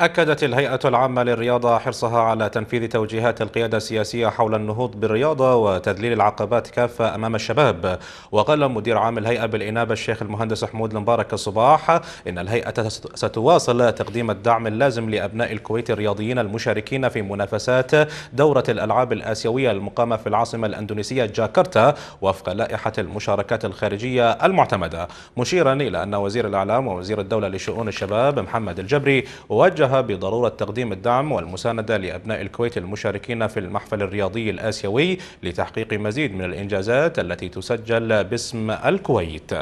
أكدت الهيئة العامة للرياضة حرصها على تنفيذ توجيهات القيادة السياسية حول النهوض بالرياضة وتذليل العقبات كافة أمام الشباب وقال مدير عام الهيئة بالإنابة الشيخ المهندس حمود المبارك الصباح إن الهيئة ستواصل تقديم الدعم اللازم لأبناء الكويت الرياضيين المشاركين في منافسات دورة الألعاب الآسيوية المقامة في العاصمة الأندونيسية جاكرتا وفق لائحة المشاركات الخارجية المعتمدة مشيرا إلى أن وزير الإعلام ووزير الدولة لشؤون الشباب محمد الجبري وجه وجه بضرورة تقديم الدعم والمساندة لأبناء الكويت المشاركين في المحفل الرياضي الآسيوي لتحقيق مزيد من الإنجازات التي تسجل باسم الكويت